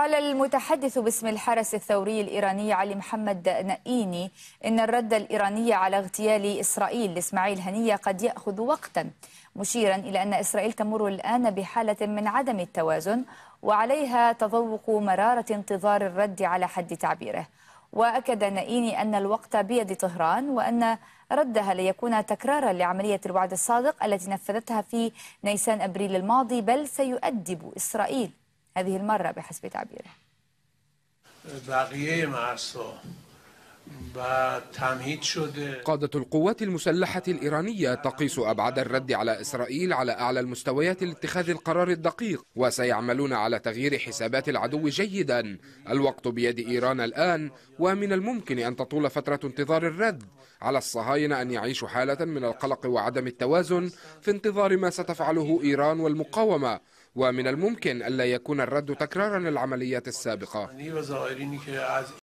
قال المتحدث باسم الحرس الثوري الإيراني علي محمد نئيني إن الرد الإيراني على اغتيال إسرائيل لإسماعيل هنية قد يأخذ وقتا مشيرا إلى أن إسرائيل تمر الآن بحالة من عدم التوازن وعليها تذوق مرارة انتظار الرد على حد تعبيره وأكد نئيني أن الوقت بيد طهران وأن ردها ليكون تكرارا لعملية الوعد الصادق التي نفذتها في نيسان أبريل الماضي بل سيؤدب إسرائيل هذه المرة بحسب تعبيره باقيه مع الصوم قادة القوات المسلحة الإيرانية تقيس أبعاد الرد على إسرائيل على أعلى المستويات لاتخاذ القرار الدقيق وسيعملون على تغيير حسابات العدو جيدا الوقت بيد إيران الآن ومن الممكن أن تطول فترة انتظار الرد على الصهاينة أن يعيشوا حالة من القلق وعدم التوازن في انتظار ما ستفعله إيران والمقاومة ومن الممكن ألا يكون الرد تكرارا للعمليات السابقة يعني